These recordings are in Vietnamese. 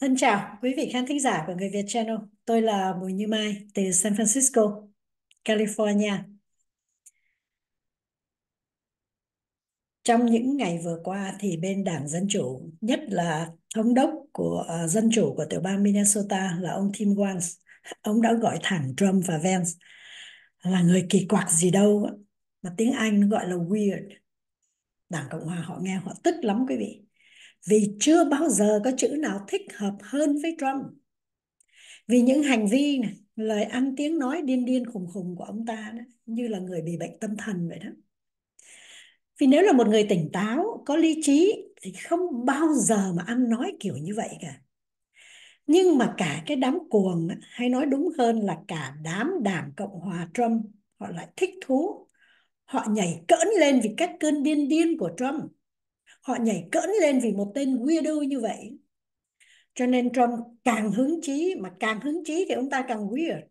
Xin chào quý vị khán thính giả của Người Việt Channel. Tôi là Bùi Như Mai từ San Francisco, California. Trong những ngày vừa qua thì bên Đảng Dân Chủ, nhất là thống đốc của ờ, Dân Chủ của tiểu bang Minnesota là ông Tim Walz, ông đã gọi thẳng Trump và Vance là người kỳ quặc gì đâu mà tiếng Anh gọi là weird. Đảng Cộng hòa họ nghe họ tức lắm quý vị vì chưa bao giờ có chữ nào thích hợp hơn với Trump vì những hành vi này lời ăn tiếng nói điên điên khùng khùng của ông ta đó, như là người bị bệnh tâm thần vậy đó vì nếu là một người tỉnh táo có lý trí thì không bao giờ mà ăn nói kiểu như vậy cả nhưng mà cả cái đám cuồng hay nói đúng hơn là cả đám đảng cộng hòa trump họ lại thích thú họ nhảy cỡn lên vì các cơn điên điên của trump họ nhảy cẫng lên vì một tên weirdo như vậy cho nên Trump càng hứng chí mà càng hứng chí thì ông ta càng weird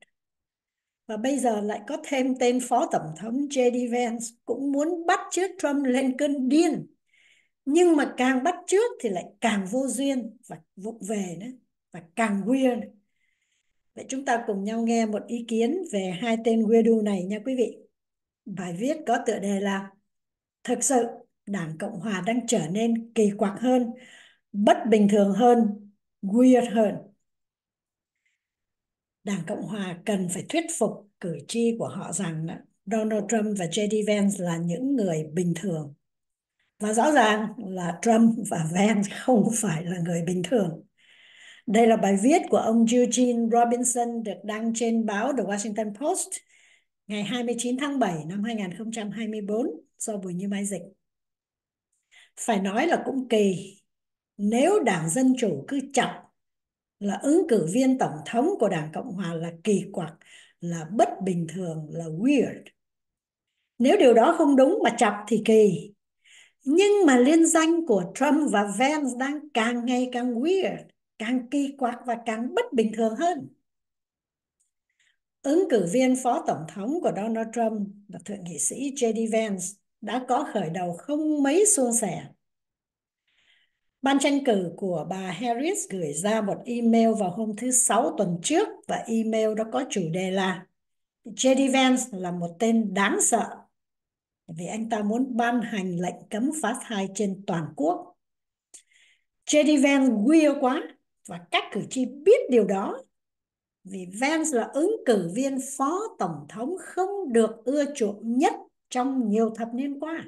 và bây giờ lại có thêm tên phó tổng thống JD Vance cũng muốn bắt chước Trump lên cơn điên nhưng mà càng bắt trước thì lại càng vô duyên và vụng về nữa và càng weird vậy chúng ta cùng nhau nghe một ý kiến về hai tên weirdo này nha quý vị bài viết có tựa đề là thực sự Đảng Cộng Hòa đang trở nên kỳ quặc hơn, bất bình thường hơn, weird hơn. Đảng Cộng Hòa cần phải thuyết phục cử tri của họ rằng Donald Trump và JD Vance là những người bình thường. Và rõ ràng là Trump và Vance không phải là người bình thường. Đây là bài viết của ông Eugene Robinson được đăng trên báo The Washington Post ngày 29 tháng 7 năm 2024 do Bùi Như Mai dịch phải nói là cũng kỳ nếu đảng dân chủ cứ chọn là ứng cử viên tổng thống của đảng cộng hòa là kỳ quặc là bất bình thường là weird nếu điều đó không đúng mà chọc thì kỳ nhưng mà liên danh của Trump và Vance đang càng ngày càng weird càng kỳ quặc và càng bất bình thường hơn ứng cử viên phó tổng thống của Donald Trump là thượng nghị sĩ J.D. Vance đã có khởi đầu không mấy suôn sẻ. Ban tranh cử của bà Harris gửi ra một email vào hôm thứ Sáu tuần trước và email đó có chủ đề là J.D. Vance là một tên đáng sợ vì anh ta muốn ban hành lệnh cấm phá thai trên toàn quốc. J.D. Vance quia quá và các cử tri biết điều đó vì Vance là ứng cử viên phó tổng thống không được ưa chuộng nhất trong nhiều thập niên qua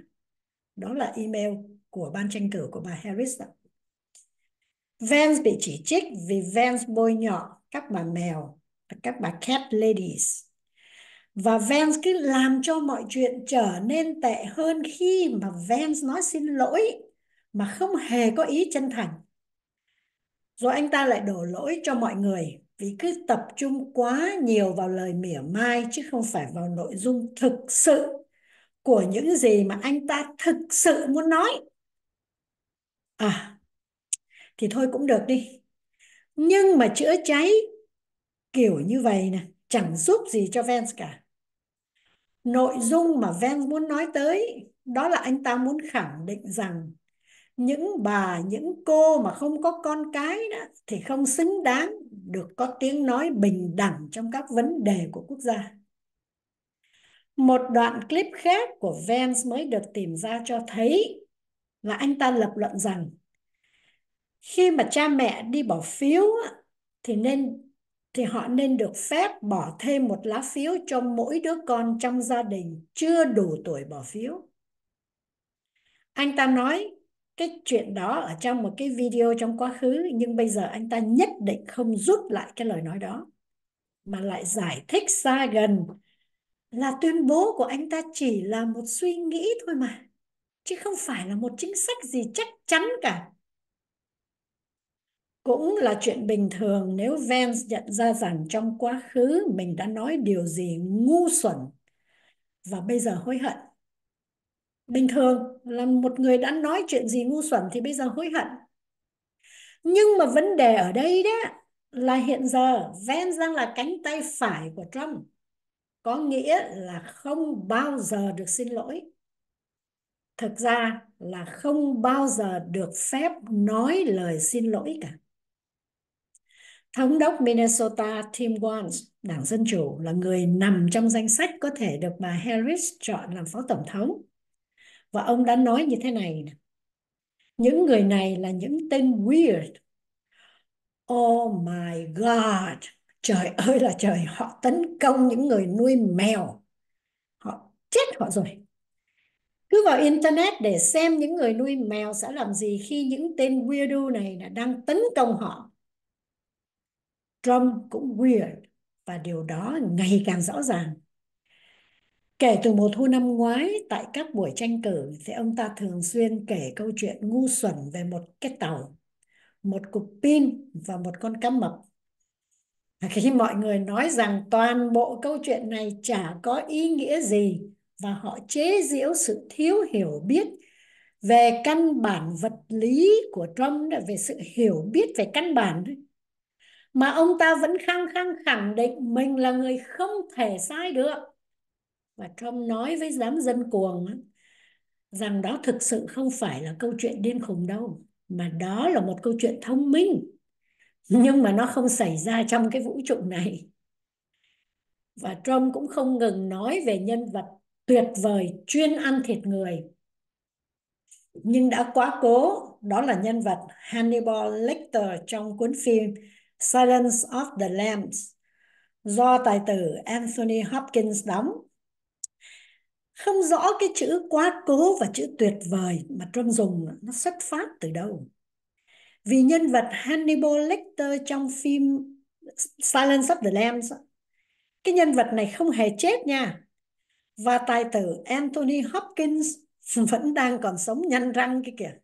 đó là email của ban tranh cử của bà Harris đó. Vance bị chỉ trích vì Vance bôi nhọ các bà mèo và các bà cat ladies và Vance cứ làm cho mọi chuyện trở nên tệ hơn khi mà Vance nói xin lỗi mà không hề có ý chân thành rồi anh ta lại đổ lỗi cho mọi người vì cứ tập trung quá nhiều vào lời mỉa mai chứ không phải vào nội dung thực sự của những gì mà anh ta thực sự muốn nói à thì thôi cũng được đi nhưng mà chữa cháy kiểu như vậy nè chẳng giúp gì cho Vance cả nội dung mà Vance muốn nói tới đó là anh ta muốn khẳng định rằng những bà những cô mà không có con cái đó thì không xứng đáng được có tiếng nói bình đẳng trong các vấn đề của quốc gia một đoạn clip khác của Vance mới được tìm ra cho thấy là anh ta lập luận rằng khi mà cha mẹ đi bỏ phiếu thì nên thì họ nên được phép bỏ thêm một lá phiếu cho mỗi đứa con trong gia đình chưa đủ tuổi bỏ phiếu. Anh ta nói cái chuyện đó ở trong một cái video trong quá khứ nhưng bây giờ anh ta nhất định không rút lại cái lời nói đó mà lại giải thích xa gần là tuyên bố của anh ta chỉ là một suy nghĩ thôi mà chứ không phải là một chính sách gì chắc chắn cả cũng là chuyện bình thường nếu Vance nhận ra rằng trong quá khứ mình đã nói điều gì ngu xuẩn và bây giờ hối hận. Bình thường là một người đã nói chuyện gì ngu xuẩn thì bây giờ hối hận. Nhưng mà vấn đề ở đây đó là hiện giờ Vance đang là cánh tay phải của Trump có nghĩa là không bao giờ được xin lỗi thực ra là không bao giờ được phép nói lời xin lỗi cả thống đốc minnesota tim walz đảng dân chủ là người nằm trong danh sách có thể được bà harris chọn làm phó tổng thống và ông đã nói như thế này những người này là những tên weird oh my god trời ơi là trời họ tấn công những người nuôi mèo họ chết họ rồi cứ vào internet để xem những người nuôi mèo sẽ làm gì khi những tên weirdo này là đang tấn công họ Trump cũng weird và điều đó ngày càng rõ ràng Kể từ mùa thu năm ngoái, tại các buổi tranh cử thì ông ta thường xuyên kể câu chuyện ngu xuẩn về một cái tàu, một cục pin và một con cá mập khi mọi người nói rằng toàn bộ câu chuyện này chả có ý nghĩa gì và họ chế giễu sự thiếu hiểu biết về căn bản vật lý của Trump là về sự hiểu biết về căn bản mà ông ta vẫn khăng khăng khẳng định mình là người không thể sai được và Trump nói với giám dân cuồng rằng đó thực sự không phải là câu chuyện điên khùng đâu mà đó là một câu chuyện thông minh nhưng mà nó không xảy ra trong cái vũ trụ này và Trump cũng không ngừng nói về nhân vật tuyệt vời chuyên ăn thịt người nhưng đã quá cố đó là nhân vật Hannibal Lecter trong cuốn phim Silence of the Lambs do tài tử Anthony Hopkins đóng không rõ cái chữ quá cố và chữ tuyệt vời mà Trump dùng nó xuất phát từ đâu vì nhân vật Hannibal Lecter trong phim Silence of the Lambs cái nhân vật này không hề chết nha và tài tử Anthony Hopkins vẫn đang còn sống nhăn răng cái kìa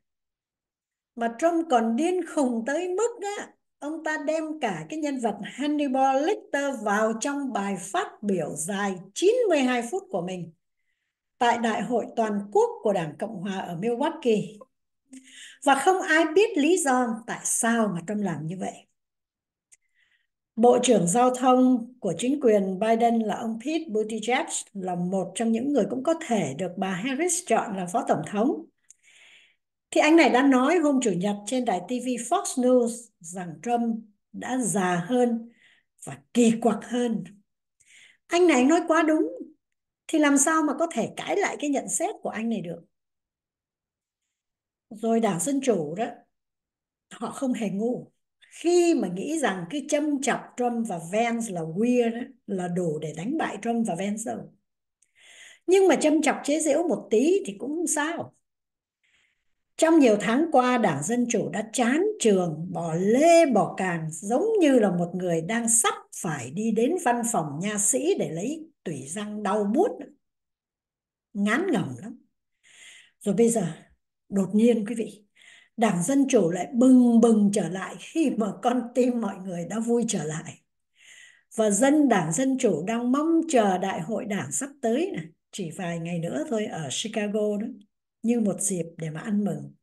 mà Trump còn điên khùng tới mức á, ông ta đem cả cái nhân vật Hannibal Lecter vào trong bài phát biểu dài 92 phút của mình tại Đại hội Toàn quốc của Đảng Cộng Hòa ở Milwaukee và không ai biết lý do tại sao mà Trump làm như vậy. Bộ trưởng Giao thông của chính quyền Biden là ông Pete Buttigieg là một trong những người cũng có thể được bà Harris chọn là phó tổng thống. Thì anh này đã nói hôm Chủ nhật trên đài TV Fox News rằng Trump đã già hơn và kỳ quặc hơn. Anh này nói quá đúng, thì làm sao mà có thể cãi lại cái nhận xét của anh này được? rồi đảng Dân Chủ đó họ không hề ngu khi mà nghĩ rằng cái châm chọc Trump và Vance là weird đó, là đủ để đánh bại Trump và Vance rồi nhưng mà châm chọc chế giễu một tí thì cũng không sao trong nhiều tháng qua đảng Dân Chủ đã chán trường bỏ lê bỏ càng giống như là một người đang sắp phải đi đến văn phòng nha sĩ để lấy tủy răng đau bút ngán ngẩm lắm rồi bây giờ đột nhiên quý vị đảng dân chủ lại bừng bừng trở lại khi mà con tim mọi người đã vui trở lại và dân đảng dân chủ đang mong chờ đại hội đảng sắp tới này chỉ vài ngày nữa thôi ở Chicago đó như một dịp để mà ăn mừng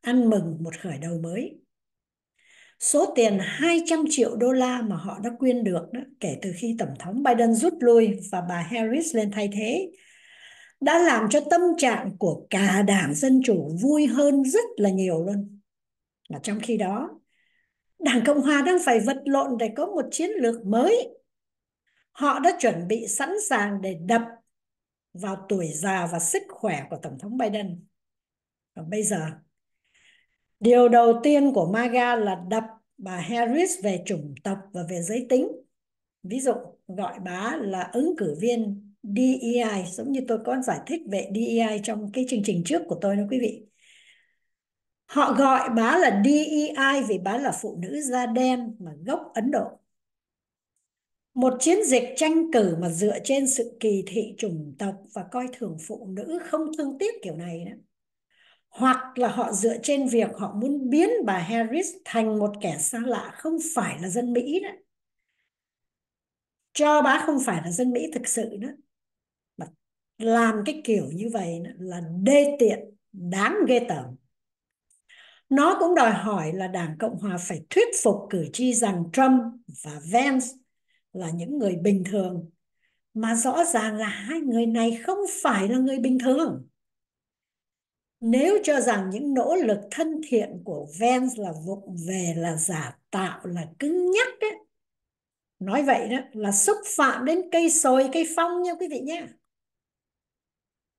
ăn mừng một khởi đầu mới số tiền 200 triệu đô la mà họ đã quyên được đó kể từ khi tổng thống Biden rút lui và bà Harris lên thay thế đã làm cho tâm trạng của cả đảng Dân Chủ vui hơn rất là nhiều luôn. Mà trong khi đó, Đảng Cộng Hòa đang phải vật lộn để có một chiến lược mới. Họ đã chuẩn bị sẵn sàng để đập vào tuổi già và sức khỏe của Tổng thống Biden. Và bây giờ, điều đầu tiên của MAGA là đập bà Harris về chủng tộc và về giới tính. Ví dụ, gọi bà là ứng cử viên DEI giống như tôi có giải thích về DEI trong cái chương trình trước của tôi đó quý vị họ gọi bá là DEI vì bá là phụ nữ da đen mà gốc Ấn Độ một chiến dịch tranh cử mà dựa trên sự kỳ thị chủng tộc và coi thường phụ nữ không thương tiếc kiểu này đó hoặc là họ dựa trên việc họ muốn biến bà Harris thành một kẻ xa lạ không phải là dân Mỹ đó cho bà không phải là dân Mỹ thực sự nữa làm cái kiểu như vậy là đê tiện đáng ghê tởm nó cũng đòi hỏi là đảng cộng hòa phải thuyết phục cử tri rằng trump và vance là những người bình thường mà rõ ràng là hai người này không phải là người bình thường nếu cho rằng những nỗ lực thân thiện của Vance là vụng về là giả tạo là cứng nhắc ấy, nói vậy đó là xúc phạm đến cây sồi cây phong nha quý vị nhé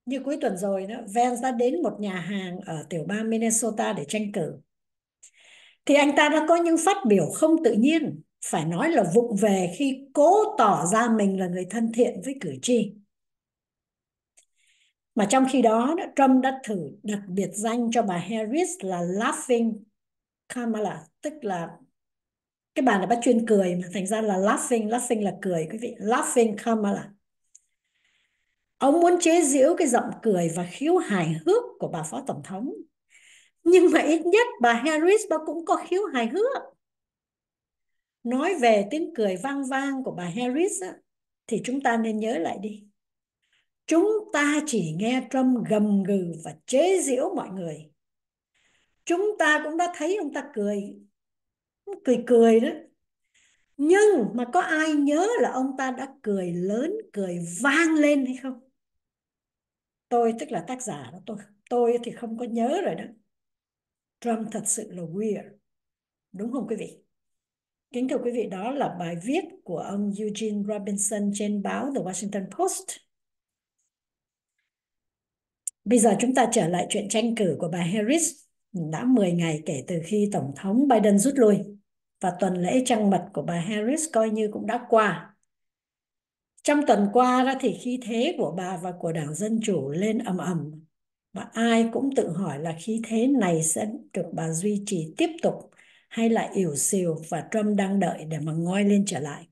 như cuối tuần rồi đó Vance đã đến một nhà hàng ở tiểu bang Minnesota để tranh cử thì anh ta đã có những phát biểu không tự nhiên phải nói là vụng về khi cố tỏ ra mình là người thân thiện với cử tri mà trong khi đó Trump đã thử đặt biệt danh cho bà Harris là Laughing Kamala tức là cái bà này bắt chuyên cười mà thành ra là laughing laughing là cười quý vị laughing Kamala Ông muốn chế giễu cái giọng cười và khiếu hài hước của bà phó tổng thống. Nhưng mà ít nhất bà Harris bà cũng có khiếu hài hước. Nói về tiếng cười vang vang của bà Harris á, thì chúng ta nên nhớ lại đi. Chúng ta chỉ nghe Trump gầm gừ và chế giễu mọi người. Chúng ta cũng đã thấy ông ta cười, cười cười đó. Nhưng mà có ai nhớ là ông ta đã cười lớn, cười vang lên hay không? tôi tức là tác giả đó tôi tôi thì không có nhớ rồi đó Trump thật sự là weird đúng không quý vị kính thưa quý vị đó là bài viết của ông Eugene Robinson trên báo The Washington Post bây giờ chúng ta trở lại chuyện tranh cử của bà Harris đã 10 ngày kể từ khi tổng thống Biden rút lui và tuần lễ trăng mật của bà Harris coi như cũng đã qua trong tuần qua đó thì khí thế của bà và của đảng dân chủ lên ầm ầm và ai cũng tự hỏi là khí thế này sẽ được bà duy trì tiếp tục hay là ỉu xìu và Trump đang đợi để mà ngoi lên trở lại.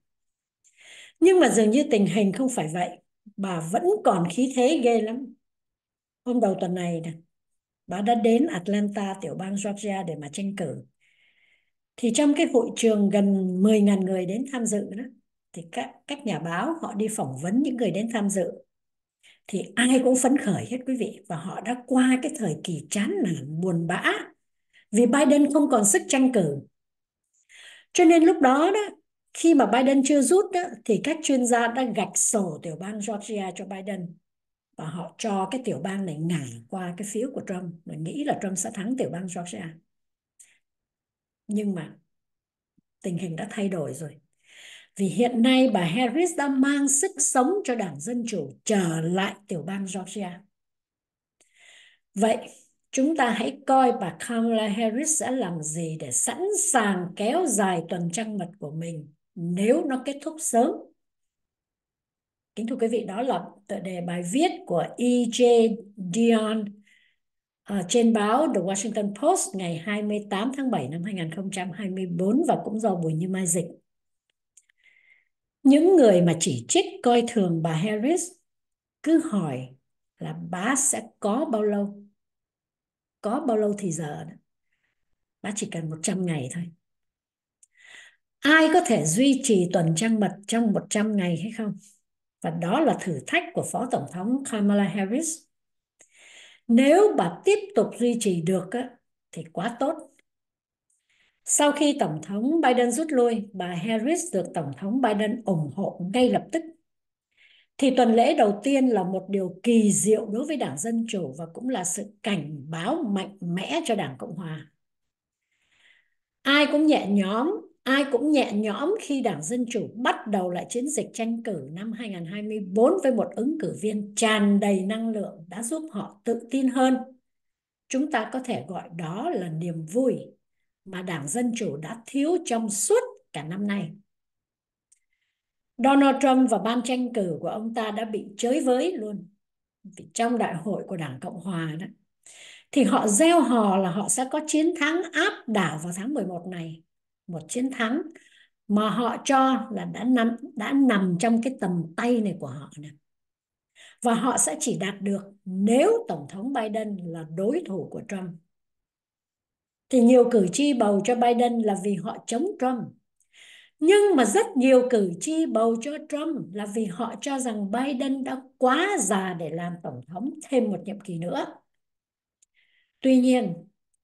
Nhưng mà dường như tình hình không phải vậy. Bà vẫn còn khí thế ghê lắm. Hôm đầu tuần này, bà đã đến Atlanta, tiểu bang Georgia để mà tranh cử. Thì trong cái hội trường gần 10.000 người đến tham dự đó, thì các các nhà báo họ đi phỏng vấn những người đến tham dự thì ai cũng phấn khởi hết quý vị và họ đã qua cái thời kỳ chán nản buồn bã vì Biden không còn sức tranh cử cho nên lúc đó đó khi mà Biden chưa rút đó, thì các chuyên gia đã gạch sổ tiểu bang Georgia cho Biden và họ cho cái tiểu bang này ngả qua cái phiếu của Trump rồi nghĩ là Trump sẽ thắng tiểu bang Georgia nhưng mà tình hình đã thay đổi rồi vì hiện nay bà Harris đã mang sức sống cho đảng Dân Chủ trở lại tiểu bang Georgia. Vậy, chúng ta hãy coi bà Kamala Harris sẽ làm gì để sẵn sàng kéo dài tuần trăng mật của mình nếu nó kết thúc sớm. Kính thưa quý vị, đó là tựa đề bài viết của E.J. Dion uh, trên báo The Washington Post ngày 28 tháng 7 năm 2024 và cũng do Bùi Như Mai dịch những người mà chỉ trích coi thường bà Harris cứ hỏi là bà sẽ có bao lâu có bao lâu thì giờ bà chỉ cần 100 ngày thôi ai có thể duy trì tuần trăng mật trong 100 ngày hay không và đó là thử thách của phó tổng thống Kamala Harris nếu bà tiếp tục duy trì được thì quá tốt sau khi Tổng thống Biden rút lui, bà Harris được Tổng thống Biden ủng hộ ngay lập tức. Thì tuần lễ đầu tiên là một điều kỳ diệu đối với Đảng Dân Chủ và cũng là sự cảnh báo mạnh mẽ cho Đảng Cộng Hòa. Ai cũng nhẹ nhóm, ai cũng nhẹ nhõm khi Đảng Dân Chủ bắt đầu lại chiến dịch tranh cử năm 2024 với một ứng cử viên tràn đầy năng lượng đã giúp họ tự tin hơn. Chúng ta có thể gọi đó là niềm vui mà Đảng Dân Chủ đã thiếu trong suốt cả năm nay. Donald Trump và ban tranh cử của ông ta đã bị chới với luôn Vì trong đại hội của Đảng Cộng Hòa đó thì họ gieo hò là họ sẽ có chiến thắng áp đảo vào tháng 11 này một chiến thắng mà họ cho là đã nằm đã nằm trong cái tầm tay này của họ này và họ sẽ chỉ đạt được nếu tổng thống Biden là đối thủ của Trump thì nhiều cử tri bầu cho Biden là vì họ chống Trump. Nhưng mà rất nhiều cử tri bầu cho Trump là vì họ cho rằng Biden đã quá già để làm tổng thống thêm một nhiệm kỳ nữa. Tuy nhiên,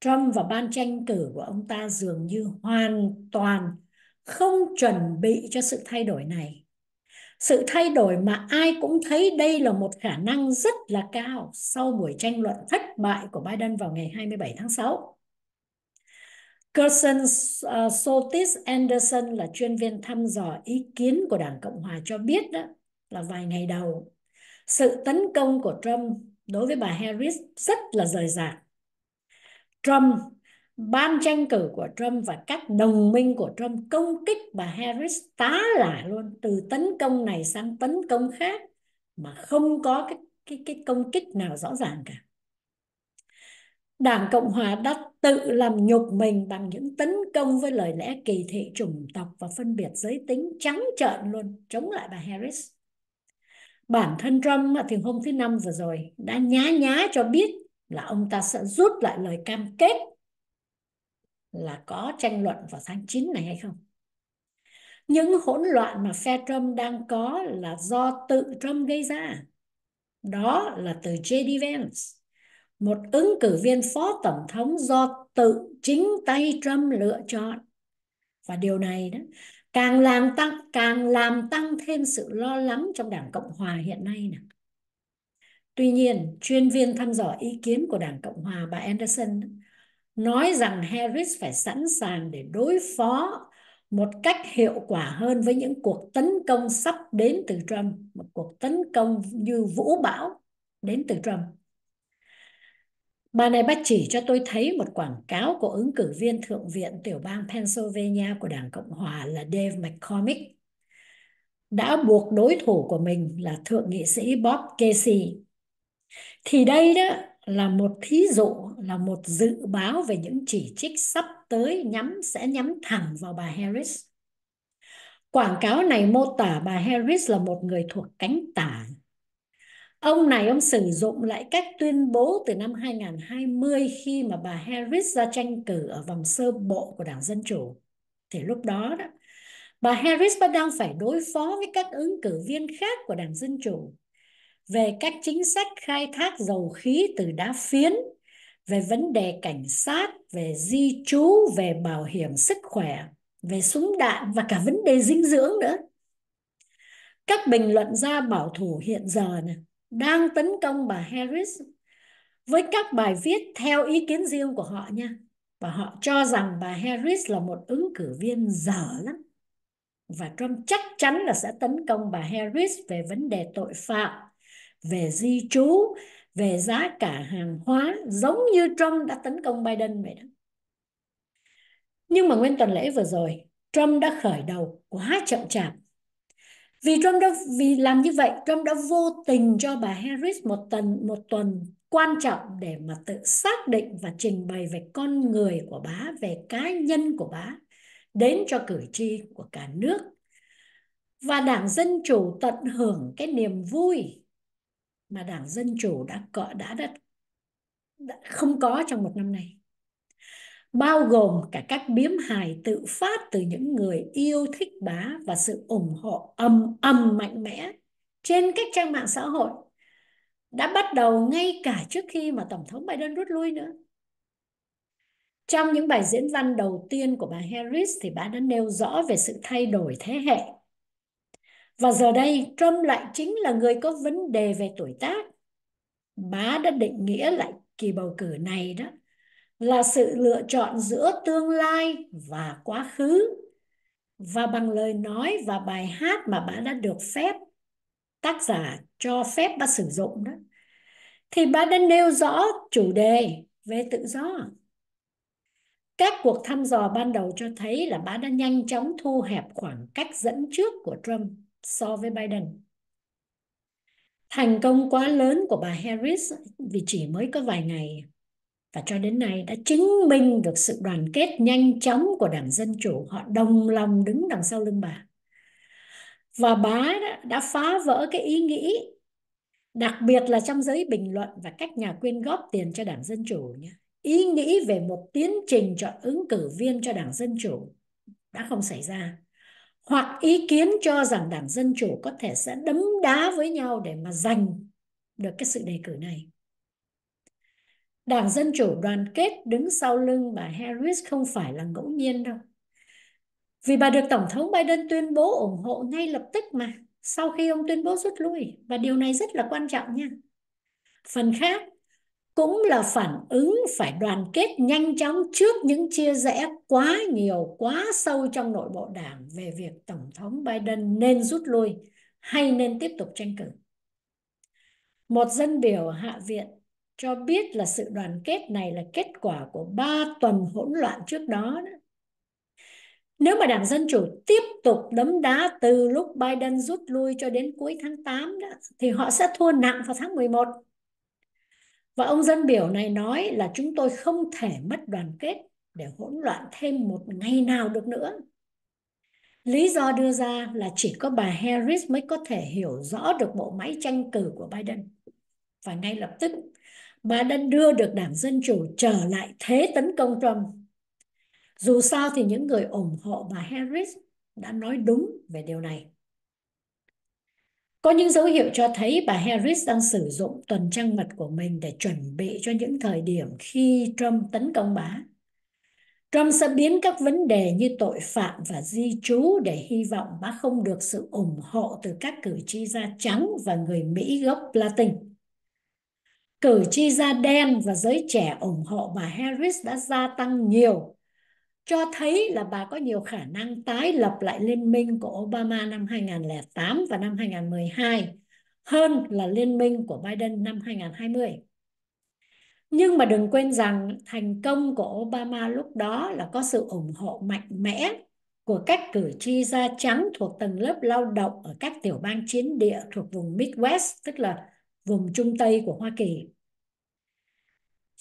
Trump và ban tranh cử của ông ta dường như hoàn toàn không chuẩn bị cho sự thay đổi này. Sự thay đổi mà ai cũng thấy đây là một khả năng rất là cao sau buổi tranh luận thất bại của Biden vào ngày 27 tháng 6. Kirsten uh, ờ, Soltis Anderson là chuyên viên thăm dò ý kiến của Đảng Cộng Hòa cho biết đó là vài ngày đầu sự tấn công của Trump đối với bà Harris rất là rời rạc. Trump, ban tranh cử của Trump và các đồng minh của Trump công kích bà Harris tá lả luôn từ tấn công này sang tấn công khác mà không có cái cái cái công kích nào rõ ràng cả Đảng Cộng Hòa đã tự làm nhục mình bằng những tấn công với lời lẽ kỳ thị chủng tộc và phân biệt giới tính trắng trợn luôn chống lại bà Harris. Bản thân Trump thì hôm thứ Năm vừa rồi đã nhá nhá cho biết là ông ta sẽ rút lại lời cam kết là có tranh luận vào tháng 9 này hay không. Những hỗn loạn mà phe Trump đang có là do tự Trump gây ra. Đó là từ J.D. Vance một ứng cử viên phó tổng thống do tự chính tay Trump lựa chọn. Và điều này đó càng làm tăng càng làm tăng thêm sự lo lắng trong Đảng Cộng hòa hiện nay nè. Tuy nhiên, chuyên viên thăm dò ý kiến của Đảng Cộng hòa bà Anderson nói rằng Harris phải sẵn sàng để đối phó một cách hiệu quả hơn với những cuộc tấn công sắp đến từ Trump, một cuộc tấn công như vũ bão đến từ Trump. Bà này bắt chỉ cho tôi thấy một quảng cáo của ứng cử viên Thượng viện tiểu bang Pennsylvania của Đảng Cộng Hòa là Dave McCormick đã buộc đối thủ của mình là Thượng nghị sĩ Bob Casey. Thì đây đó là một thí dụ, là một dự báo về những chỉ trích sắp tới nhắm sẽ nhắm thẳng vào bà Harris. Quảng cáo này mô tả bà Harris là một người thuộc cánh tả Ông này ông sử dụng lại cách tuyên bố từ năm 2020 khi mà bà Harris ra tranh cử ở vòng sơ bộ của Đảng Dân Chủ. Thì lúc đó đó, bà Harris bắt đang phải đối phó với các ứng cử viên khác của Đảng Dân Chủ về các chính sách khai thác dầu khí từ đá phiến, về vấn đề cảnh sát, về di trú, về bảo hiểm sức khỏe, về súng đạn và cả vấn đề dinh dưỡng nữa. Các bình luận gia bảo thủ hiện giờ này, đang tấn công bà Harris với các bài viết theo ý kiến riêng của họ nha và họ cho rằng bà Harris là một ứng cử viên dở lắm và Trump chắc chắn là sẽ tấn công bà Harris về vấn đề tội phạm về di trú về giá cả hàng hóa giống như Trump đã tấn công Biden vậy đó nhưng mà nguyên tuần lễ vừa rồi Trump đã khởi đầu quá chậm chạp vì Trump đã vì làm như vậy Trump đã vô tình cho bà Harris một tuần một tuần quan trọng để mà tự xác định và trình bày về con người của bà về cá nhân của bà đến cho cử tri của cả nước và đảng dân chủ tận hưởng cái niềm vui mà đảng dân chủ đã cọ đã, đã, đã không có trong một năm này bao gồm cả các biếm hài tự phát từ những người yêu thích bá và sự ủng hộ âm âm mạnh mẽ trên các trang mạng xã hội đã bắt đầu ngay cả trước khi mà Tổng thống Biden rút lui nữa. Trong những bài diễn văn đầu tiên của bà Harris thì bà đã nêu rõ về sự thay đổi thế hệ. Và giờ đây Trump lại chính là người có vấn đề về tuổi tác. Bà đã định nghĩa lại kỳ bầu cử này đó là sự lựa chọn giữa tương lai và quá khứ và bằng lời nói và bài hát mà bạn đã được phép tác giả cho phép bạn sử dụng đó thì bạn đã nêu rõ chủ đề về tự do các cuộc thăm dò ban đầu cho thấy là bạn đã nhanh chóng thu hẹp khoảng cách dẫn trước của Trump so với Biden. Thành công quá lớn của bà Harris vì chỉ mới có vài ngày và cho đến nay đã chứng minh được sự đoàn kết nhanh chóng của Đảng Dân Chủ. Họ đồng lòng đứng đằng sau lưng bà. Và bà đã phá vỡ cái ý nghĩ đặc biệt là trong giới bình luận và các nhà quyên góp tiền cho Đảng Dân Chủ nhé. Ý nghĩ về một tiến trình chọn ứng cử viên cho Đảng Dân Chủ đã không xảy ra. Hoặc ý kiến cho rằng Đảng Dân Chủ có thể sẽ đấm đá với nhau để mà giành được cái sự đề cử này Đảng Dân Chủ đoàn kết đứng sau lưng bà Harris không phải là ngẫu nhiên đâu. Vì bà được Tổng thống Biden tuyên bố ủng hộ ngay lập tức mà, sau khi ông tuyên bố rút lui, và điều này rất là quan trọng nha. Phần khác, cũng là phản ứng phải đoàn kết nhanh chóng trước những chia rẽ quá nhiều, quá sâu trong nội bộ đảng về việc Tổng thống Biden nên rút lui hay nên tiếp tục tranh cử. Một dân biểu hạ viện cho biết là sự đoàn kết này là kết quả của ba tuần hỗn loạn trước đó. Nếu mà Đảng Dân Chủ tiếp tục đấm đá từ lúc Biden rút lui cho đến cuối tháng 8 đó, thì họ sẽ thua nặng vào tháng 11. Và ông dân biểu này nói là chúng tôi không thể mất đoàn kết để hỗn loạn thêm một ngày nào được nữa. Lý do đưa ra là chỉ có bà Harris mới có thể hiểu rõ được bộ máy tranh cử của Biden. Và ngay lập tức, mà đã đưa được đảng Dân Chủ trở lại thế tấn công Trump. Dù sao thì những người ủng hộ bà Harris đã nói đúng về điều này. Có những dấu hiệu cho thấy bà Harris đang sử dụng tuần trăng mật của mình để chuẩn bị cho những thời điểm khi Trump tấn công bà. Trump sẽ biến các vấn đề như tội phạm và di trú để hy vọng bà không được sự ủng hộ từ các cử tri da trắng và người Mỹ gốc Latin cử tri da đen và giới trẻ ủng hộ bà Harris đã gia tăng nhiều, cho thấy là bà có nhiều khả năng tái lập lại liên minh của Obama năm 2008 và năm 2012 hơn là liên minh của Biden năm 2020. Nhưng mà đừng quên rằng thành công của Obama lúc đó là có sự ủng hộ mạnh mẽ của các cử tri da trắng thuộc tầng lớp lao động ở các tiểu bang chiến địa thuộc vùng Midwest, tức là vùng Trung Tây của Hoa Kỳ.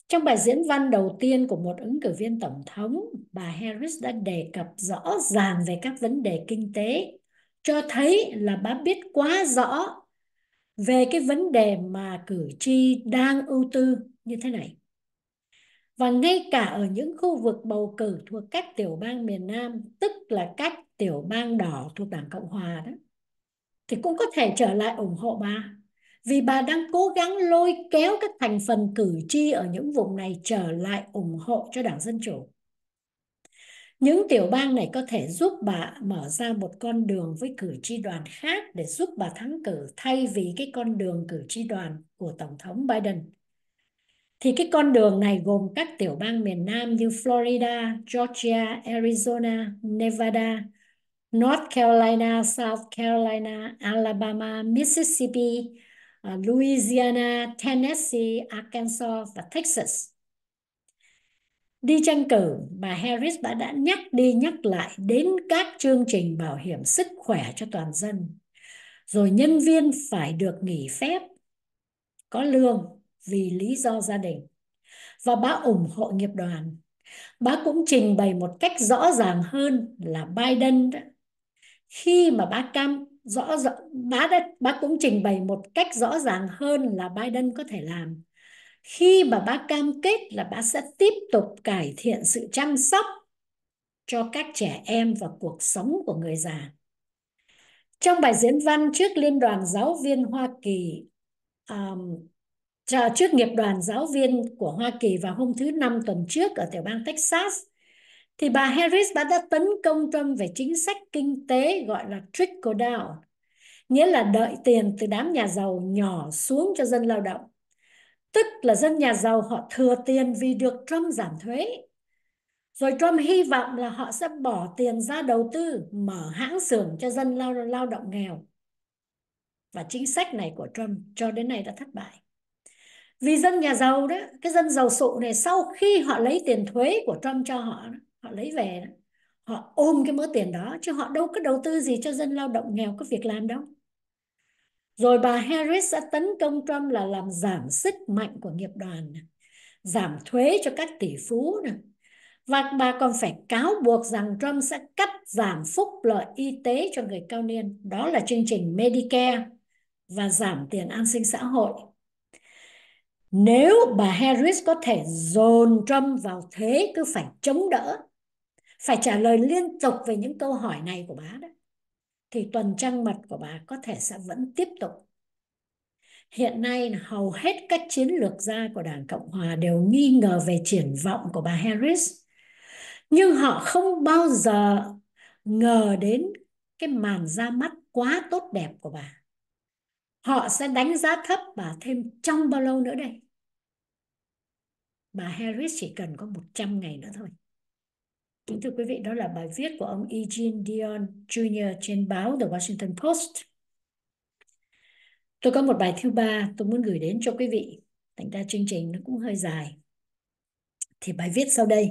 Trong bài diễn văn đầu tiên của một ứng cử viên tổng thống, bà Harris đã đề cập rõ ràng về các vấn đề kinh tế, cho thấy là bà biết quá rõ về cái vấn đề mà cử tri đang ưu tư như thế này. Và ngay cả ở những khu vực bầu cử thuộc các tiểu bang miền Nam, tức là các tiểu bang đỏ thuộc Đảng Cộng Hòa đó, thì cũng có thể trở lại ủng hộ bà vì bà đang cố gắng lôi kéo các thành phần cử tri ở những vùng này trở lại ủng hộ cho Đảng Dân Chủ. Những tiểu bang này có thể giúp bà mở ra một con đường với cử tri đoàn khác để giúp bà thắng cử thay vì cái con đường cử tri đoàn của Tổng thống Biden. Thì cái con đường này gồm các tiểu bang miền Nam như Florida, Georgia, Arizona, Nevada, North Carolina, South Carolina, Alabama, Mississippi, À, Louisiana, Tennessee, Arkansas và Texas. Đi tranh cử, bà Harris đã đã nhắc đi nhắc lại đến các chương trình bảo hiểm sức khỏe cho toàn dân. Rồi nhân viên phải được nghỉ phép, có lương vì lý do gia đình. Và bà ủng hộ nghiệp đoàn. Bà cũng trình bày một cách rõ ràng hơn là Biden đó. Khi mà bà cam rõ rõ bác đã, bác cũng trình bày một cách rõ ràng hơn là Biden có thể làm khi mà bác cam kết là bác sẽ tiếp tục cải thiện sự chăm sóc cho các trẻ em và cuộc sống của người già. Trong bài diễn văn trước Liên đoàn Giáo viên Hoa Kỳ, um, trước nghiệp đoàn giáo viên của Hoa Kỳ vào hôm thứ Năm tuần trước ở tiểu bang Texas, thì bà Harris bà đã tấn công Trump về chính sách kinh tế gọi là trickle down, nghĩa là đợi tiền từ đám nhà giàu nhỏ xuống cho dân lao động. Tức là dân nhà giàu họ thừa tiền vì được Trump giảm thuế. Rồi Trump hy vọng là họ sẽ bỏ tiền ra đầu tư, mở hãng xưởng cho dân lao, lao động nghèo. Và chính sách này của Trump cho đến nay đã thất bại. Vì dân nhà giàu đó, cái dân giàu sụ này sau khi họ lấy tiền thuế của Trump cho họ đó, họ lấy về đó. họ ôm cái mớ tiền đó chứ họ đâu có đầu tư gì cho dân lao động nghèo có việc làm đâu rồi bà Harris đã tấn công Trump là làm giảm sức mạnh của nghiệp đoàn giảm thuế cho các tỷ phú này và bà còn phải cáo buộc rằng Trump sẽ cắt giảm phúc lợi y tế cho người cao niên đó là chương trình Medicare và giảm tiền an sinh xã hội nếu bà Harris có thể dồn Trump vào thế cứ phải chống đỡ, phải trả lời liên tục về những câu hỏi này của bà đó, thì tuần trăng mật của bà có thể sẽ vẫn tiếp tục. Hiện nay hầu hết các chiến lược gia của Đảng Cộng Hòa đều nghi ngờ về triển vọng của bà Harris, nhưng họ không bao giờ ngờ đến cái màn ra mắt quá tốt đẹp của bà họ sẽ đánh giá thấp bà thêm trong bao lâu nữa đây bà Harris chỉ cần có 100 ngày nữa thôi. Kính thưa quý vị, đó là bài viết của ông Eugene Dion Jr. trên báo The Washington Post. Tôi có một bài thứ ba tôi muốn gửi đến cho quý vị. Thành ra chương trình nó cũng hơi dài. Thì bài viết sau đây.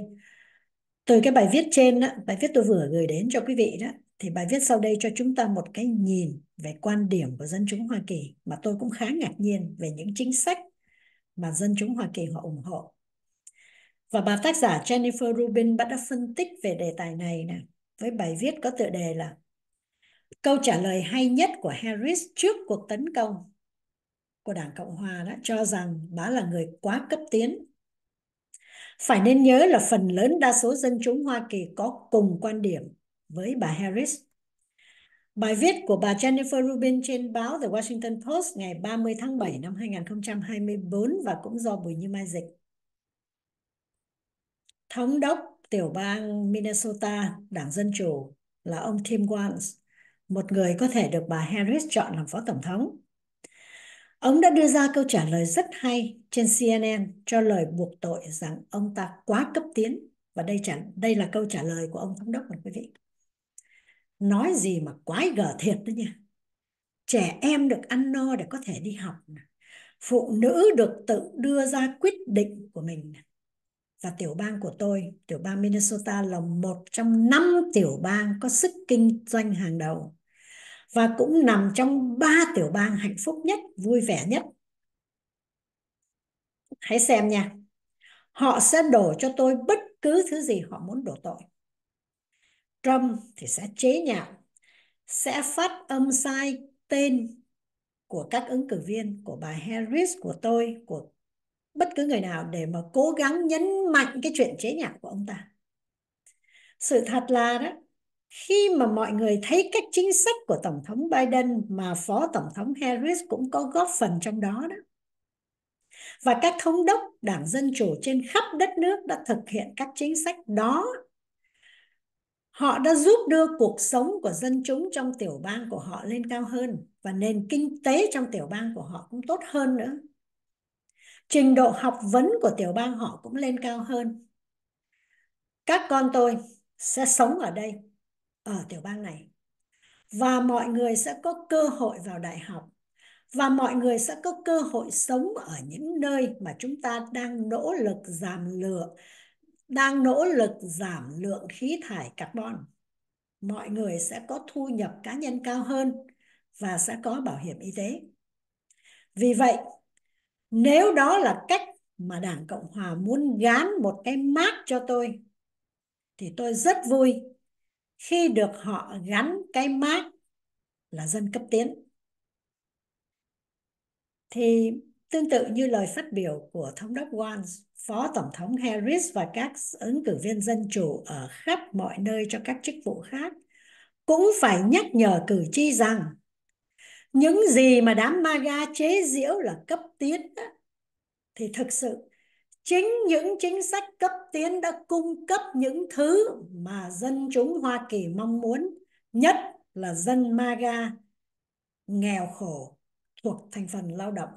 Từ cái bài viết trên, đó, bài viết tôi vừa gửi đến cho quý vị đó, thì bài viết sau đây cho chúng ta một cái nhìn về quan điểm của dân chúng Hoa Kỳ mà tôi cũng khá ngạc nhiên về những chính sách mà dân chúng Hoa Kỳ họ ủng hộ và bà tác giả Jennifer Rubin đã phân tích về đề tài này nè, với bài viết có tựa đề là Câu trả lời hay nhất của Harris trước cuộc tấn công của Đảng Cộng Hòa đã cho rằng bà là người quá cấp tiến. Phải nên nhớ là phần lớn đa số dân chúng Hoa Kỳ có cùng quan điểm với bà Harris. Bài viết của bà Jennifer Rubin trên báo The Washington Post ngày 30 tháng 7 năm 2024 và cũng do Bùi Như Mai dịch thống đốc tiểu bang Minnesota, Đảng Dân Chủ là ông Tim Walz, một người có thể được bà Harris chọn làm phó tổng thống. Ông đã đưa ra câu trả lời rất hay trên CNN cho lời buộc tội rằng ông ta quá cấp tiến và đây trả, đây là câu trả lời của ông thống đốc này quý vị. Nói gì mà quái gở thiệt đó nha. Trẻ em được ăn no để có thể đi học. Phụ nữ được tự đưa ra quyết định của mình và tiểu bang của tôi, tiểu bang Minnesota là một trong năm tiểu bang có sức kinh doanh hàng đầu và cũng nằm trong ba tiểu bang hạnh phúc nhất, vui vẻ nhất. Hãy xem nha. Họ sẽ đổ cho tôi bất cứ thứ gì họ muốn đổ tội. Trump thì sẽ chế nhạo, sẽ phát âm sai tên của các ứng cử viên, của bà Harris, của tôi, của bất cứ người nào để mà cố gắng nhấn mạnh cái chuyện chế nhạo của ông ta sự thật là đó khi mà mọi người thấy các chính sách của tổng thống Biden mà phó tổng thống Harris cũng có góp phần trong đó đó và các thống đốc đảng dân chủ trên khắp đất nước đã thực hiện các chính sách đó họ đã giúp đưa cuộc sống của dân chúng trong tiểu bang của họ lên cao hơn và nền kinh tế trong tiểu bang của họ cũng tốt hơn nữa trình độ học vấn của tiểu bang họ cũng lên cao hơn các con tôi sẽ sống ở đây ở tiểu bang này và mọi người sẽ có cơ hội vào đại học và mọi người sẽ có cơ hội sống ở những nơi mà chúng ta đang nỗ lực giảm lượng đang nỗ lực giảm lượng khí thải carbon mọi người sẽ có thu nhập cá nhân cao hơn và sẽ có bảo hiểm y tế vì vậy nếu đó là cách mà đảng cộng hòa muốn gán một cái mác cho tôi thì tôi rất vui khi được họ gắn cái mác là dân cấp tiến thì tương tự như lời phát biểu của thống đốc Walz, phó tổng thống Harris và các ứng cử viên dân chủ ở khắp mọi nơi cho các chức vụ khác cũng phải nhắc nhở cử tri rằng những gì mà đám maga chế giễu là cấp tiến thì thực sự chính những chính sách cấp tiến đã cung cấp những thứ mà dân chúng Hoa Kỳ mong muốn nhất là dân maga nghèo khổ thuộc thành phần lao động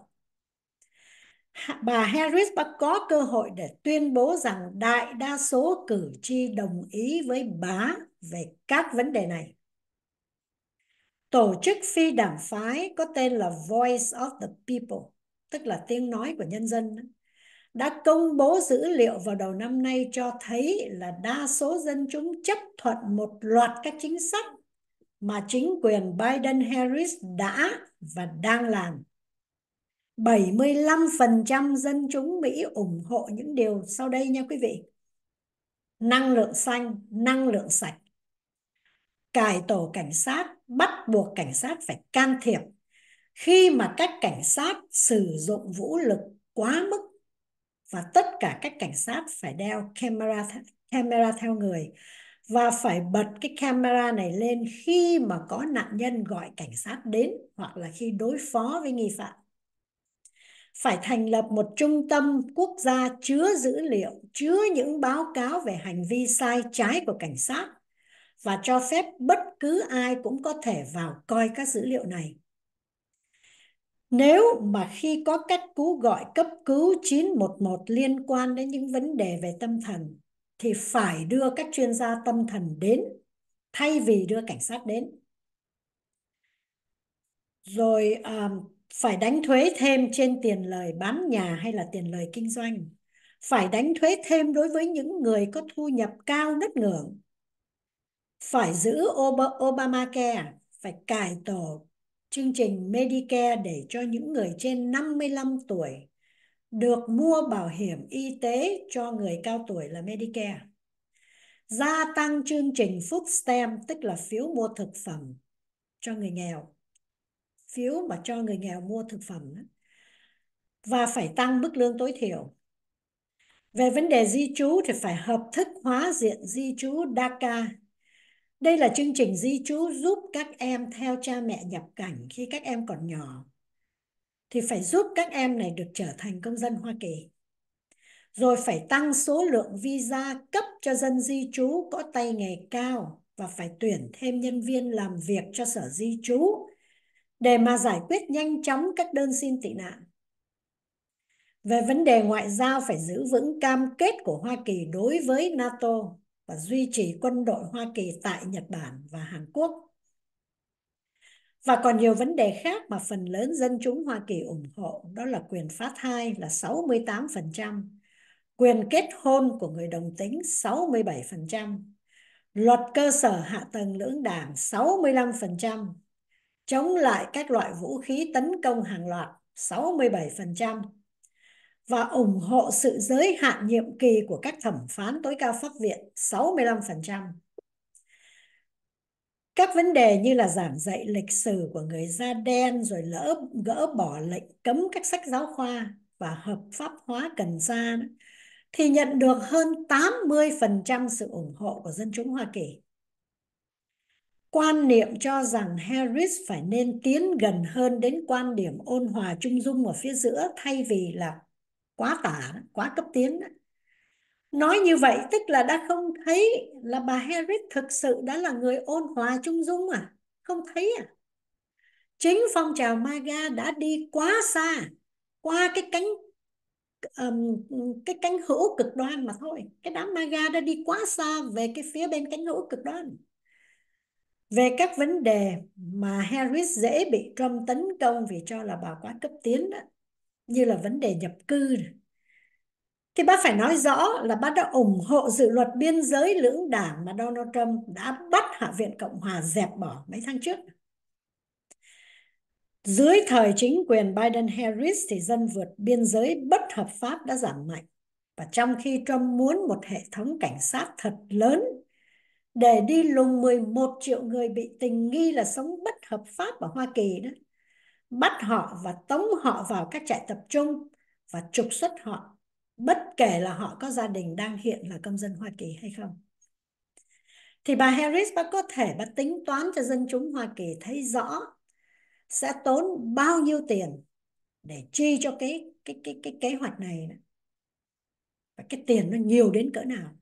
bà Harris đã có cơ hội để tuyên bố rằng đại đa số cử tri đồng ý với bà về các vấn đề này Tổ chức phi đảng phái có tên là Voice of the People, tức là tiếng nói của nhân dân, đã công bố dữ liệu vào đầu năm nay cho thấy là đa số dân chúng chấp thuận một loạt các chính sách mà chính quyền Biden-Harris đã và đang làm. 75% dân chúng Mỹ ủng hộ những điều sau đây nha quý vị. Năng lượng xanh, năng lượng sạch, cải tổ cảnh sát, bắt buộc cảnh sát phải can thiệp khi mà các cảnh sát sử dụng vũ lực quá mức và tất cả các cảnh sát phải đeo camera camera theo người và phải bật cái camera này lên khi mà có nạn nhân gọi cảnh sát đến hoặc là khi đối phó với nghi phạm phải thành lập một trung tâm quốc gia chứa dữ liệu chứa những báo cáo về hành vi sai trái của cảnh sát và cho phép bất cứ ai cũng có thể vào coi các dữ liệu này. Nếu mà khi có cách cú gọi cấp cứu 911 liên quan đến những vấn đề về tâm thần thì phải đưa các chuyên gia tâm thần đến thay vì đưa cảnh sát đến. Rồi um, phải đánh thuế thêm trên tiền lời bán nhà hay là tiền lời kinh doanh. Phải đánh thuế thêm đối với những người có thu nhập cao đất ngưỡng phải giữ Obamacare, phải cải tổ chương trình Medicare để cho những người trên 55 tuổi được mua bảo hiểm y tế cho người cao tuổi là Medicare. Gia tăng chương trình food stamp tức là phiếu mua thực phẩm cho người nghèo. Phiếu mà cho người nghèo mua thực phẩm Và phải tăng mức lương tối thiểu. Về vấn đề di trú thì phải hợp thức hóa diện di trú DACA đây là chương trình di trú giúp các em theo cha mẹ nhập cảnh khi các em còn nhỏ. Thì phải giúp các em này được trở thành công dân Hoa Kỳ. Rồi phải tăng số lượng visa cấp cho dân di trú có tay nghề cao và phải tuyển thêm nhân viên làm việc cho sở di trú để mà giải quyết nhanh chóng các đơn xin tị nạn. Về vấn đề ngoại giao phải giữ vững cam kết của Hoa Kỳ đối với NATO và duy trì quân đội Hoa Kỳ tại Nhật Bản và Hàn Quốc. Và còn nhiều vấn đề khác mà phần lớn dân chúng Hoa Kỳ ủng hộ đó là quyền phá thai là 68%, quyền kết hôn của người đồng tính 67%, luật cơ sở hạ tầng lưỡng đảng 65%, chống lại các loại vũ khí tấn công hàng loạt 67%, và ủng hộ sự giới hạn nhiệm kỳ của các thẩm phán tối cao pháp viện 65%. Các vấn đề như là giảng dạy lịch sử của người da đen rồi lỡ gỡ bỏ lệnh cấm các sách giáo khoa và hợp pháp hóa cần sa thì nhận được hơn 80% sự ủng hộ của dân chúng Hoa Kỳ. Quan niệm cho rằng Harris phải nên tiến gần hơn đến quan điểm ôn hòa trung dung ở phía giữa thay vì là quá tả quá cấp tiến nói như vậy tức là đã không thấy là bà Harris thực sự đã là người ôn hòa trung dung à không thấy à chính phong trào MAGA đã đi quá xa qua cái cánh um, cái cánh hữu cực đoan mà thôi cái đám MAGA đã đi quá xa về cái phía bên cánh hữu cực đoan về các vấn đề mà Harris dễ bị Trump tấn công vì cho là bà quá cấp tiến đó như là vấn đề nhập cư thì bác phải nói rõ là bác đã ủng hộ dự luật biên giới lưỡng đảng mà Donald Trump đã bắt Hạ viện Cộng hòa dẹp bỏ mấy tháng trước. Dưới thời chính quyền Biden-Harris thì dân vượt biên giới bất hợp pháp đã giảm mạnh. Và trong khi Trump muốn một hệ thống cảnh sát thật lớn để đi lùng 11 triệu người bị tình nghi là sống bất hợp pháp ở Hoa Kỳ đó bắt họ và tống họ vào các trại tập trung và trục xuất họ bất kể là họ có gia đình đang hiện là công dân Hoa Kỳ hay không. Thì bà Harris bà có thể bà tính toán cho dân chúng Hoa Kỳ thấy rõ sẽ tốn bao nhiêu tiền để chi cho cái cái cái cái kế hoạch này và cái tiền nó nhiều đến cỡ nào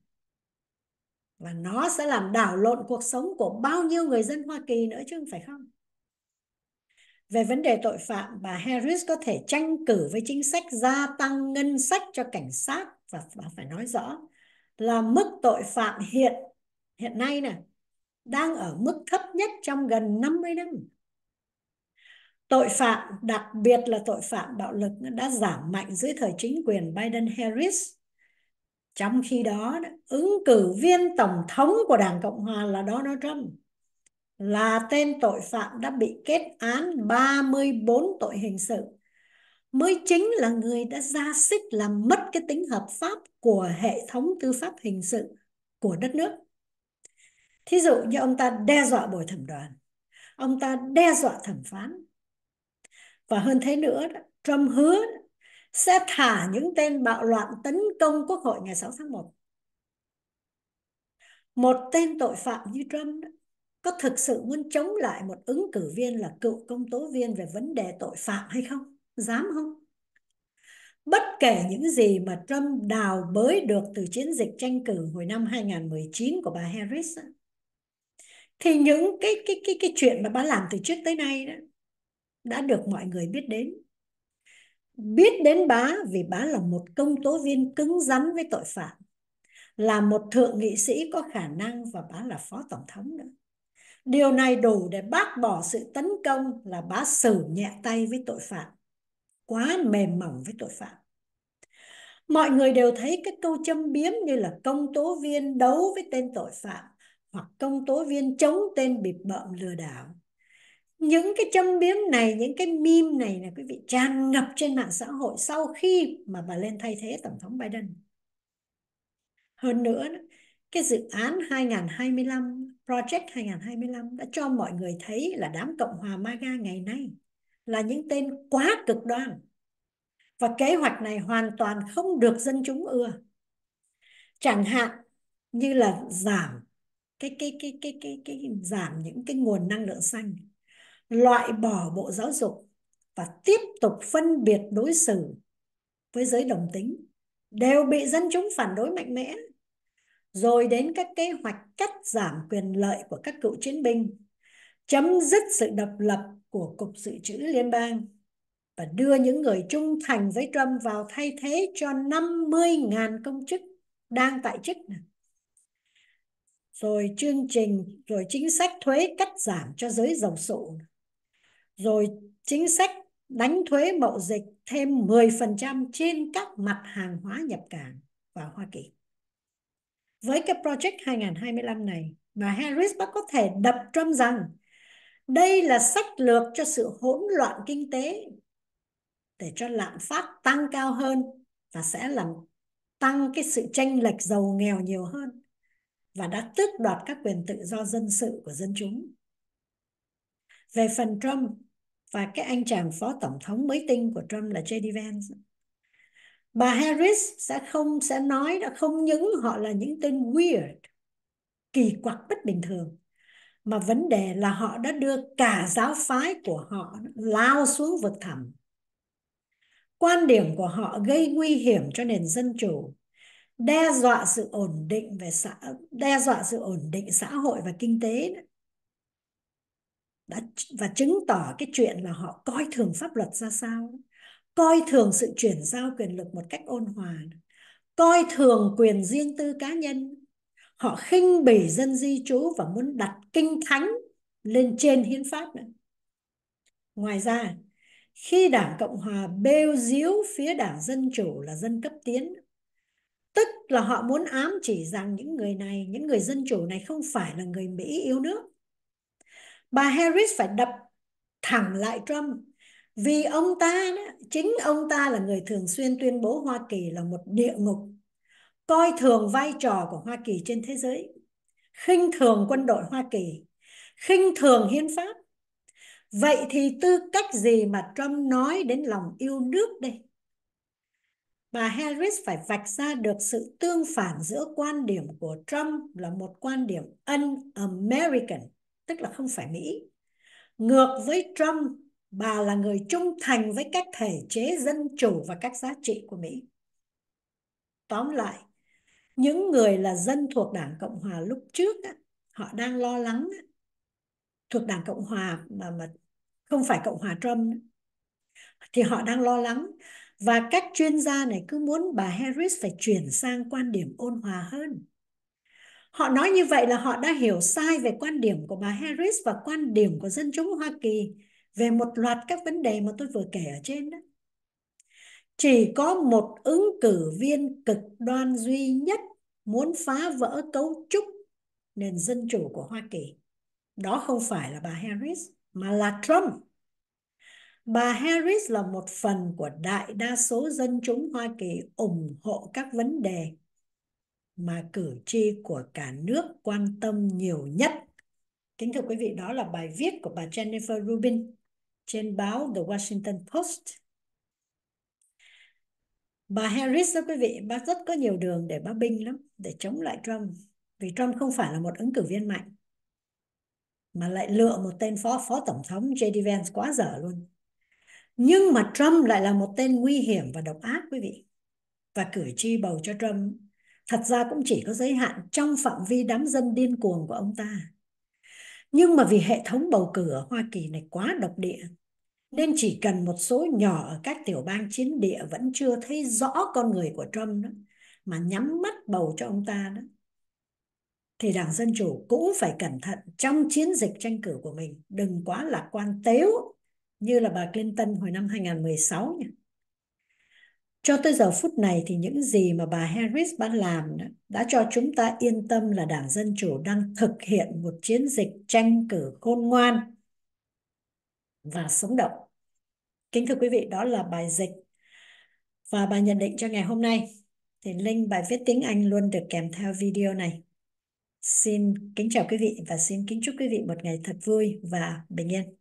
và nó sẽ làm đảo lộn cuộc sống của bao nhiêu người dân Hoa Kỳ nữa chứ không phải không về vấn đề tội phạm, bà Harris có thể tranh cử với chính sách gia tăng ngân sách cho cảnh sát và phải nói rõ là mức tội phạm hiện hiện nay nè đang ở mức thấp nhất trong gần 50 năm. Tội phạm, đặc biệt là tội phạm bạo lực đã giảm mạnh dưới thời chính quyền Biden-Harris. Trong khi đó, ứng cử viên tổng thống của Đảng Cộng hòa là Donald Trump là tên tội phạm đã bị kết án 34 tội hình sự mới chính là người đã ra sức làm mất cái tính hợp pháp của hệ thống tư pháp hình sự của đất nước. Thí dụ như ông ta đe dọa bồi thẩm đoàn, ông ta đe dọa thẩm phán. Và hơn thế nữa, Trump hứa sẽ thả những tên bạo loạn tấn công Quốc hội ngày 6 tháng 1. Một tên tội phạm như Trump có thực sự muốn chống lại một ứng cử viên là cựu công tố viên về vấn đề tội phạm hay không dám không bất kể những gì mà Trump đào bới được từ chiến dịch tranh cử hồi năm 2019 của bà Harris thì những cái cái cái cái chuyện mà bà làm từ trước tới nay đó đã được mọi người biết đến biết đến bá vì bá là một công tố viên cứng rắn với tội phạm là một thượng nghị sĩ có khả năng và bá là phó tổng thống nữa Điều này đủ để bác bỏ sự tấn công là bá xử nhẹ tay với tội phạm, quá mềm mỏng với tội phạm. Mọi người đều thấy cái câu châm biếm như là công tố viên đấu với tên tội phạm hoặc công tố viên chống tên bịp bợm lừa đảo. Những cái châm biếm này, những cái meme này là quý vị tràn ngập trên mạng xã hội sau khi mà bà lên thay thế Tổng thống Biden. Hơn nữa, cái dự án 2025 Project 2025 đã cho mọi người thấy là đám Cộng hòa MAGA ngày nay là những tên quá cực đoan và kế hoạch này hoàn toàn không được dân chúng ưa. Chẳng hạn như là giảm cái cái cái cái cái cái, cái giảm những cái nguồn năng lượng xanh, loại bỏ bộ giáo dục và tiếp tục phân biệt đối xử với giới đồng tính đều bị dân chúng phản đối mạnh mẽ rồi đến các kế hoạch cắt giảm quyền lợi của các cựu chiến binh, chấm dứt sự độc lập của Cục Dự trữ Liên bang và đưa những người trung thành với Trump vào thay thế cho 50.000 công chức đang tại chức. Rồi chương trình, rồi chính sách thuế cắt giảm cho giới giàu sụ. Rồi chính sách đánh thuế mậu dịch thêm 10% trên các mặt hàng hóa nhập cảng vào Hoa Kỳ với cái project 2025 này mà Harris bác có thể đập trump rằng đây là sách lược cho sự hỗn loạn kinh tế để cho lạm phát tăng cao hơn và sẽ làm tăng cái sự tranh lệch giàu nghèo nhiều hơn và đã tước đoạt các quyền tự do dân sự của dân chúng. Về phần Trump và cái anh chàng phó tổng thống mới tinh của Trump là JD Vance bà Harris sẽ không sẽ nói là không những họ là những tên weird kỳ quặc bất bình thường mà vấn đề là họ đã đưa cả giáo phái của họ lao xuống vực thẳm quan điểm của họ gây nguy hiểm cho nền dân chủ đe dọa sự ổn định về xã đe dọa sự ổn định xã hội và kinh tế đã và chứng tỏ cái chuyện là họ coi thường pháp luật ra sao coi thường sự chuyển giao quyền lực một cách ôn hòa coi thường quyền riêng tư cá nhân họ khinh bỉ dân di trú và muốn đặt kinh thánh lên trên hiến pháp nữa. ngoài ra khi đảng cộng hòa bêu diếu phía đảng dân chủ là dân cấp tiến tức là họ muốn ám chỉ rằng những người này những người dân chủ này không phải là người mỹ yêu nước bà harris phải đập thẳng lại trump vì ông ta đó, chính ông ta là người thường xuyên tuyên bố Hoa Kỳ là một địa ngục coi thường vai trò của Hoa Kỳ trên thế giới khinh thường quân đội Hoa Kỳ khinh thường hiến pháp vậy thì tư cách gì mà Trump nói đến lòng yêu nước đây bà Harris phải vạch ra được sự tương phản giữa quan điểm của Trump là một quan điểm un-American tức là không phải Mỹ ngược với Trump bà là người trung thành với các thể chế dân chủ và các giá trị của Mỹ. Tóm lại, những người là dân thuộc Đảng Cộng Hòa lúc trước họ đang lo lắng thuộc Đảng Cộng Hòa mà mà không phải Cộng Hòa Trump thì họ đang lo lắng và các chuyên gia này cứ muốn bà Harris phải chuyển sang quan điểm ôn hòa hơn. Họ nói như vậy là họ đã hiểu sai về quan điểm của bà Harris và quan điểm của dân chúng Hoa Kỳ về một loạt các vấn đề mà tôi vừa kể ở trên đó chỉ có một ứng cử viên cực đoan duy nhất muốn phá vỡ cấu trúc nền dân chủ của Hoa Kỳ. Đó không phải là bà Harris mà là Trump. Bà Harris là một phần của đại đa số dân chúng Hoa Kỳ ủng hộ các vấn đề mà cử tri của cả nước quan tâm nhiều nhất. Kính thưa quý vị, đó là bài viết của bà Jennifer Rubin trên báo The Washington Post. Bà Harris đó quý vị, bà rất có nhiều đường để bà binh lắm, để chống lại Trump. Vì Trump không phải là một ứng cử viên mạnh, mà lại lựa một tên phó phó tổng thống JD Vance quá dở luôn. Nhưng mà Trump lại là một tên nguy hiểm và độc ác quý vị. Và cử tri bầu cho Trump thật ra cũng chỉ có giới hạn trong phạm vi đám dân điên cuồng của ông ta nhưng mà vì hệ thống bầu cử ở hoa kỳ này quá độc địa nên chỉ cần một số nhỏ ở các tiểu bang chiến địa vẫn chưa thấy rõ con người của trump đó mà nhắm mắt bầu cho ông ta đó thì đảng dân chủ cũng phải cẩn thận trong chiến dịch tranh cử của mình đừng quá lạc quan tếu như là bà Clinton hồi năm 2016 nhỉ cho tới giờ phút này thì những gì mà bà Harris đã làm đã cho chúng ta yên tâm là Đảng Dân Chủ đang thực hiện một chiến dịch tranh cử khôn ngoan và sống động. Kính thưa quý vị, đó là bài dịch và bài nhận định cho ngày hôm nay. Thì link bài viết tiếng Anh luôn được kèm theo video này. Xin kính chào quý vị và xin kính chúc quý vị một ngày thật vui và bình yên.